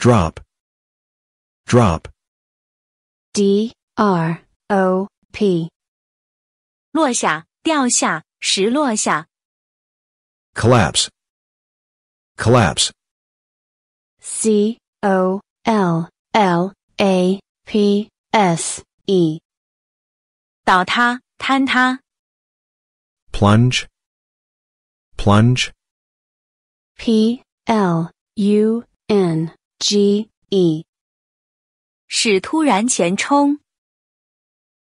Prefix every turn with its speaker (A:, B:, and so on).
A: drop,
B: drop. D R O P，落下，掉下，石落下。
C: Collapse, collapse.
B: C O
D: L L A P S E，倒塌，坍塌。
E: Plunge, plunge.
D: P L U N. G E 是突然前冲。